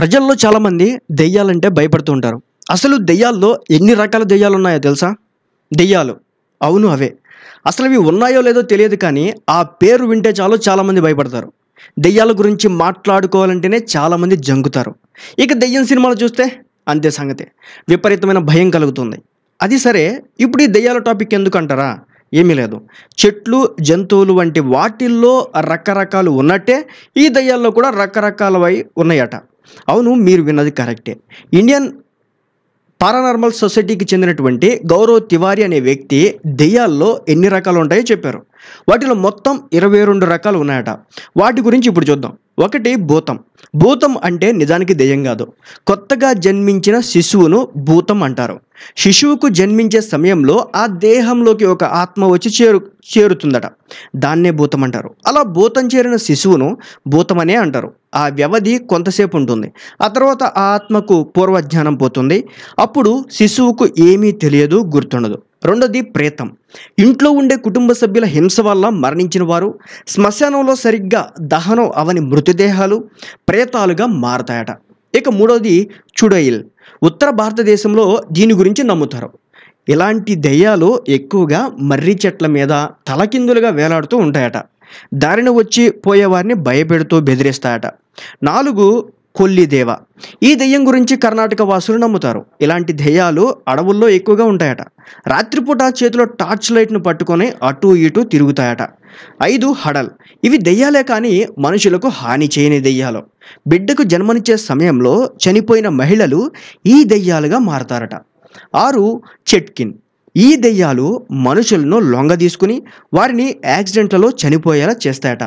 ప్రజల్లో చాలామంది దెయ్యాలంటే భయపడుతూ ఉంటారు అసలు దెయ్యాల్లో ఎన్ని రకాల దెయ్యాలు ఉన్నాయో తెలుసా దెయ్యాలు అవును అవే అసలు అవి ఉన్నాయో లేదో తెలియదు కానీ ఆ పేరు వింటే చాలు చాలామంది భయపడతారు దెయ్యాల గురించి మాట్లాడుకోవాలంటేనే చాలామంది జంగుతారు ఇక దెయ్యం సినిమాలు చూస్తే అంతే సంగతి విపరీతమైన భయం కలుగుతుంది అది సరే ఇప్పుడు ఈ దెయ్యాల టాపిక్ ఎందుకంటారా ఏమీ లేదు చెట్లు జంతువులు వంటి వాటిల్లో రకరకాలు ఉన్నట్టే ఈ దయ్యాల్లో కూడా రకరకాలవై ఉన్నాయట అవును మీరు విన్నది కరెక్టే ఇండియన్ పారానార్మల్ సొసైటీకి చెందినటువంటి గౌరవ్ తివారి అనే వ్యక్తి దెయ్యాల్లో ఎన్ని రకాలు ఉంటాయో చెప్పారు వాటిలో మొత్తం ఇరవై రెండు రకాలు ఉన్నాయట వాటి గురించి ఇప్పుడు చూద్దాం ఒకటి భూతం భూతం అంటే నిజానికి దెయ్యం కాదు కొత్తగా జన్మించిన శిశువును భూతం అంటారు శిశువుకు జన్మించే సమయంలో ఆ దేహంలోకి ఒక ఆత్మ వచ్చి చేరు చేరుతుందట దాన్నే భూతం అంటారు అలా భూతం చేరిన శిశువును భూతమనే అంటారు ఆ వ్యవధి కొంతసేపు ఉంటుంది ఆ తర్వాత ఆ ఆత్మకు పూర్వజ్ఞానం పోతుంది అప్పుడు శిశువుకు ఏమీ తెలియదు గుర్తుండదు రెండోది ప్రేతం ఇంట్లో ఉండే కుటుంబ సభ్యుల హింస వల్ల మరణించిన వారు శ్మశానంలో సరిగ్గా దహనం అవని మృతదేహాలు ప్రేతాలుగా మారతాయట ఇక మూడోది చుడయిల్ ఉత్తర భారతదేశంలో దీని గురించి నమ్ముతారు ఇలాంటి దెయ్యాలు ఎక్కువగా మర్రి చెట్ల మీద తలకిందులుగా వేలాడుతూ ఉంటాయట దారిన వచ్చి పోయేవారిని భయపెడుతూ బెదిరిస్తాయట నాలుగు కొల్లిదేవ ఈ దెయ్యం గురించి కర్ణాటక వాసులు నమ్ముతారు ఇలాంటి దెయ్యాలు అడవుల్లో ఎక్కువగా ఉంటాయట రాత్రిపూట చేతిలో టార్చ్ లైట్ను పట్టుకొని అటు ఇటు తిరుగుతాయట ఐదు హడల్ ఇవి దెయ్యాలే కానీ మనుషులకు హాని చేయని దెయ్యాలు బిడ్డకు జన్మనిచ్చే సమయంలో చనిపోయిన మహిళలు ఈ దెయ్యాలుగా మారతారట ఆరు చెట్కిన్ ఈ దెయ్యాలు మనుషులను లొంగ తీసుకుని వారిని యాక్సిడెంట్లలో చనిపోయేలా చేస్తాయట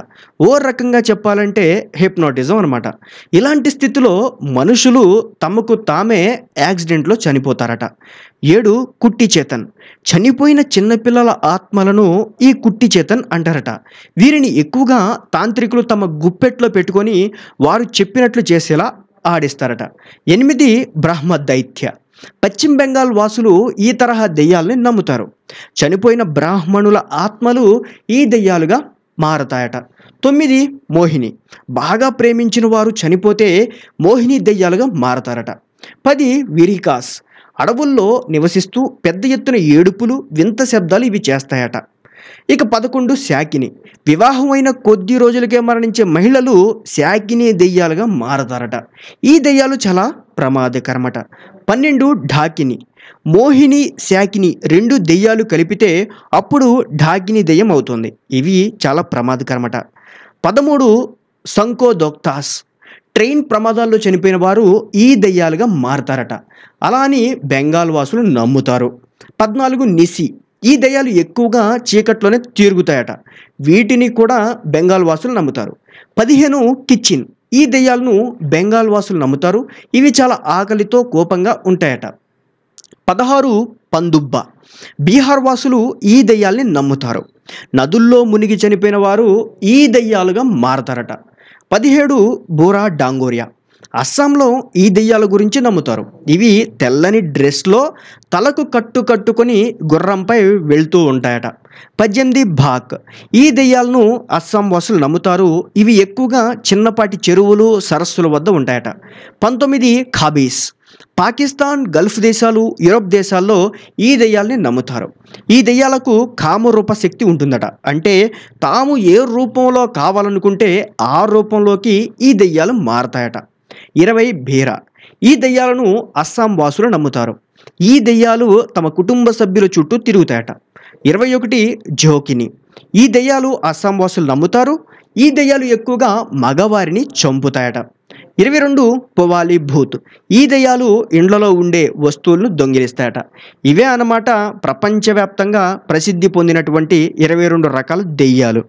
ఓ రకంగా చెప్పాలంటే హిప్నోటిజం అనమాట ఇలాంటి స్థితిలో మనుషులు తమకు తామే యాక్సిడెంట్లో చనిపోతారట ఏడు కుట్టి చేతన్ చనిపోయిన చిన్నపిల్లల ఆత్మలను ఈ కుట్టి చేతన్ అంటారట వీరిని ఎక్కువగా తాంత్రికులు తమ గుప్పెట్లో పెట్టుకొని వారు చెప్పినట్లు చేసేలా ఆడిస్తారట ఎనిమిది బ్రహ్మ దైత్య పశ్చిమ బెంగాల్ వాసులు ఈ తరహా దెయ్యాలని నమ్ముతారు చనిపోయిన బ్రాహ్మణుల ఆత్మలు ఈ దెయ్యాలుగా మారతాయట తొమ్మిది మోహిని బాగా ప్రేమించిన వారు చనిపోతే మోహిని దెయ్యాలుగా మారతారట పది విరికాస్ అడవుల్లో నివసిస్తూ పెద్ద ఎత్తున ఏడుపులు వింత శబ్దాలు ఇవి చేస్తాయట ఇక పదకొండు శాకిని వివాహమైన కొద్ది రోజులకే మరణించే మహిళలు శాకిని దెయ్యాలుగా మారతారట ఈ దెయ్యాలు చాలా ప్రమాదకరమట పన్నెండు ఢాకిని మోహిని శాకిని రెండు దెయ్యాలు కలిపితే అప్పుడు ఢాకిని దెయ్యం అవుతుంది ఇవి చాలా ప్రమాదకరమట పదమూడు సంకోదోక్తాస్ ట్రైన్ ప్రమాదాల్లో చనిపోయిన వారు ఈ దెయ్యాలుగా మారతారట అలా అని బెంగాల్ వాసులు నమ్ముతారు పద్నాలుగు నిసి ఈ దయ్యాలు ఎక్కువగా చీకట్లోనే తిరుగుతాయట వీటిని కూడా బెంగాల్ వాసులు నమ్ముతారు పదిహేను కిచెన్ ఈ దెయ్యాలను బెంగాల్ వాసులు నమ్ముతారు ఇవి చాలా ఆకలితో కోపంగా ఉంటాయట పదహారు పందుబ్బ బీహార్ వాసులు ఈ దెయ్యాల్ని నమ్ముతారు నదుల్లో మునిగి చనిపోయిన వారు ఈ దెయ్యాలుగా మారతారట పదిహేడు బోరా డాంగోరియా అస్సాంలో ఈ దెయ్యాల గురించి నమ్ముతారు ఇవి తెల్లని డ్రెస్లో తలకు కట్టు కట్టుకొని గుర్రంపై వెళ్తూ ఉంటాయట పద్దెనిమిది భాక్ ఈ దెయ్యాలను అస్సాం వాసులు నమ్ముతారు ఇవి ఎక్కువగా చిన్నపాటి చెరువులు సరస్సుల వద్ద ఉంటాయట పంతొమ్మిది ఖాబీస్ పాకిస్తాన్ గల్ఫ్ దేశాలు యూరోప్ దేశాల్లో ఈ దెయ్యాలని నమ్ముతారు ఈ దెయ్యాలకు కామరూప శక్తి ఉంటుందట అంటే తాము ఏ రూపంలో కావాలనుకుంటే ఆ రూపంలోకి ఈ దెయ్యాలు మారతాయట ఇరవై భేరా ఈ దయ్యాలను అస్సాం వాసులు నమ్ముతారు ఈ దెయ్యాలు తమ కుటుంబ సభ్యుల చుట్టూ తిరుగుతాయట ఇరవై ఒకటి జోకిని ఈ దయ్యాలు అస్సాం వాసులు నమ్ముతారు ఈ దెయ్యాలు ఎక్కువగా మగవారిని చంపుతాయట ఇరవై రెండు పొవాలి భూత్ ఈ దయ్యాలు ఇండ్లలో ఉండే వస్తువులను దొంగిలిస్తాయట ఇవే అన్నమాట ప్రపంచవ్యాప్తంగా ప్రసిద్ధి పొందినటువంటి ఇరవై రెండు రకాల దెయ్యాలు